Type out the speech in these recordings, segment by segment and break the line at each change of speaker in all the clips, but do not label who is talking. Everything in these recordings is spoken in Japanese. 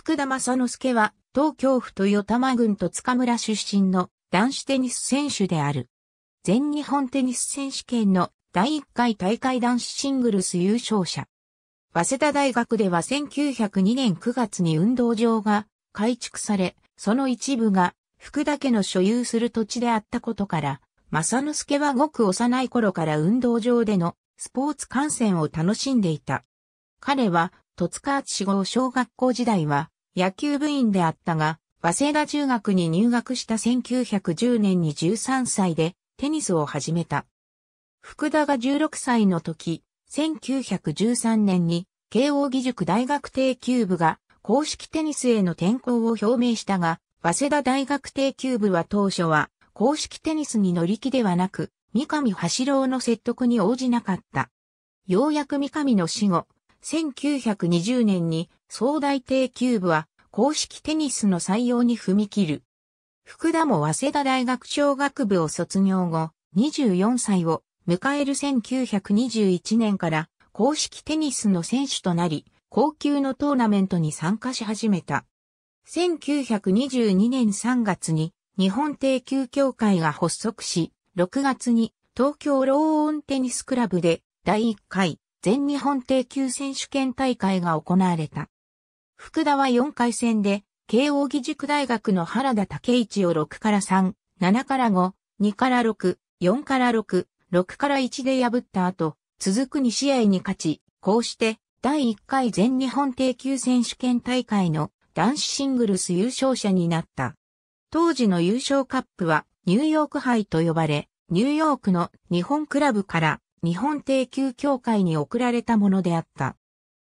福田正之助は、東京府豊玉郡戸塚村出身の男子テニス選手である。全日本テニス選手権の第1回大会男子シングルス優勝者。早稲田大学では1902年9月に運動場が改築され、その一部が福田家の所有する土地であったことから、正之助はごく幼い頃から運動場でのスポーツ観戦を楽しんでいた。彼は戸塚厚志号小学校時代は野球部員であったが、早稲田中学に入学した1910年に13歳でテニスを始めた。福田が16歳の時、1913年に慶応義塾大学定休部が公式テニスへの転校を表明したが、早稲田大学定休部は当初は公式テニスに乗り気ではなく、三上橋郎の説得に応じなかった。ようやく三上の死後、1920年に総大帝球部は公式テニスの採用に踏み切る。福田も早稲田大学小学部を卒業後、24歳を迎える1921年から公式テニスの選手となり、高級のトーナメントに参加し始めた。1922年3月に日本低級協会が発足し、6月に東京ローオンテニスクラブで第1回全日本定級選手権大会が行われた。福田は4回戦で、慶応義塾大学の原田武一を6から3、7から5、2から6、4から6、6から1で破った後、続く2試合に勝ち、こうして、第1回全日本定級選手権大会の男子シングルス優勝者になった。当時の優勝カップはニューヨーク杯と呼ばれ、ニューヨークの日本クラブから日本低級協会に贈られたものであった。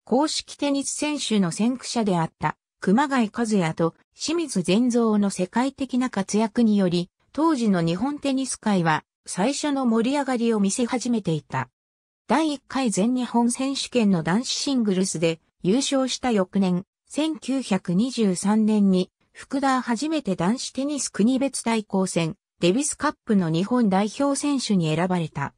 公式テニス選手の先駆者であった熊谷和也と清水善造の世界的な活躍により、当時の日本テニス界は最初の盛り上がりを見せ始めていた。第1回全日本選手権の男子シングルスで優勝した翌年、1923年に福田初めて男子テニス国別対抗戦デビスカップの日本代表選手に選ばれた。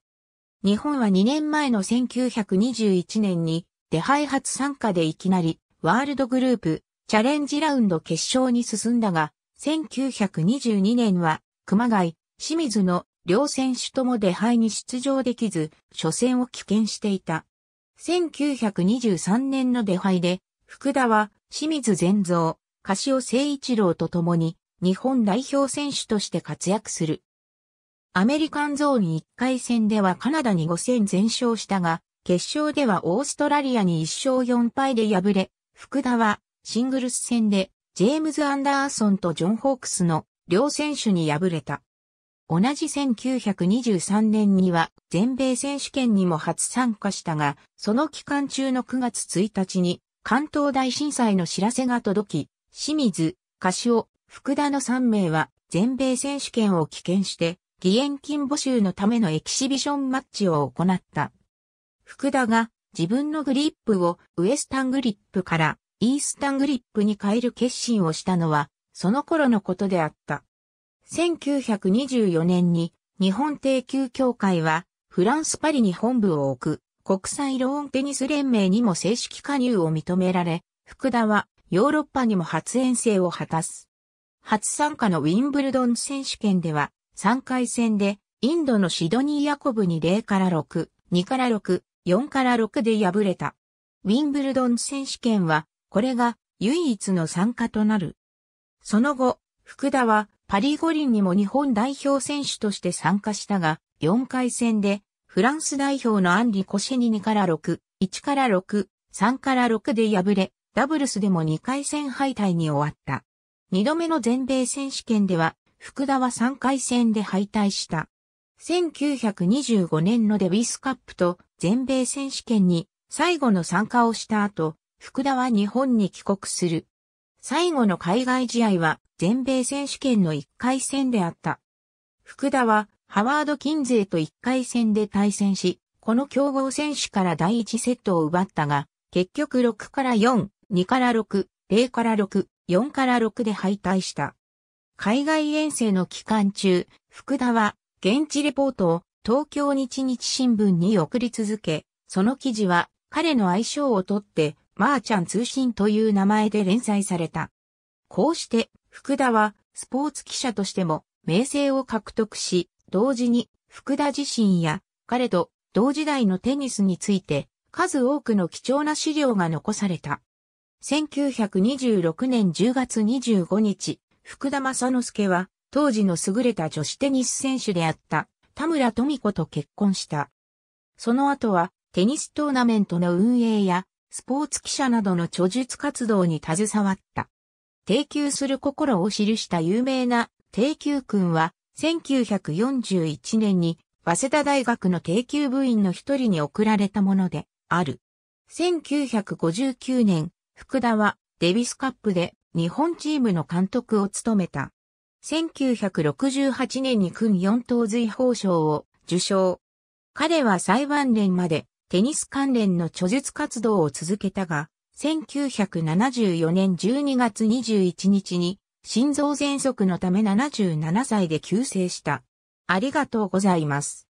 日本は2年前の1921年に、デハイ初参加でいきなり、ワールドグループ、チャレンジラウンド決勝に進んだが、1922年は、熊谷、清水の両選手ともデハイに出場できず、初戦を棄権していた。1923年のデハイで、福田は清水善造、柏尾誠一郎と共に日本代表選手として活躍する。アメリカンゾーン1回戦ではカナダに5戦全勝したが、決勝ではオーストラリアに1勝4敗で敗れ、福田はシングルス戦でジェームズ・アンダーソンとジョン・ホークスの両選手に敗れた。同じ1923年には全米選手権にも初参加したが、その期間中の9月1日に関東大震災の知らせが届き、清水、柏、福田の3名は全米選手権を棄権して義援金募集のためのエキシビションマッチを行った。福田が自分のグリップをウエスタングリップからイースタングリップに変える決心をしたのはその頃のことであった。1924年に日本低級協会はフランスパリに本部を置く国際ローンテニス連盟にも正式加入を認められ、福田はヨーロッパにも初遠征を果たす。初参加のウィンブルドン選手権では3回戦で、インドのシドニー・ヤコブに0から6、2から6、4から6で敗れた。ウィンブルドン選手権は、これが唯一の参加となる。その後、福田はパリ五輪にも日本代表選手として参加したが、4回戦でフランス代表のアンリ・コシェに2から6、1から6、3から6で敗れ、ダブルスでも2回戦敗退に終わった。2度目の全米選手権では福田は3回戦で敗退した。1925年のデビスカップと全米選手権に最後の参加をした後、福田は日本に帰国する。最後の海外試合は全米選手権の1回戦であった。福田はハワード・キンゼーと1回戦で対戦し、この競合選手から第1セットを奪ったが、結局6から4、2から6、0から6、4から6で敗退した。海外遠征の期間中、福田は現地レポートを東京日日新聞に送り続け、その記事は彼の愛称をとって、マーちゃん通信という名前で連載された。こうして、福田はスポーツ記者としても名声を獲得し、同時に福田自身や彼と同時代のテニスについて数多くの貴重な資料が残された。1926年10月25日、福田正之助は、当時の優れた女子テニス選手であった田村富子と結婚した。その後は、テニストーナメントの運営や、スポーツ記者などの著述活動に携わった。低級する心を記した有名な低級君は、1941年に、早稲田大学の低級部員の一人に贈られたものである。1959年、福田はデビスカップで日本チームの監督を務めた。1968年に君四等随法賞を受賞。彼は裁判連までテニス関連の著述活動を続けたが、1974年12月21日に心臓喘息のため77歳で急逝した。ありがとうございます。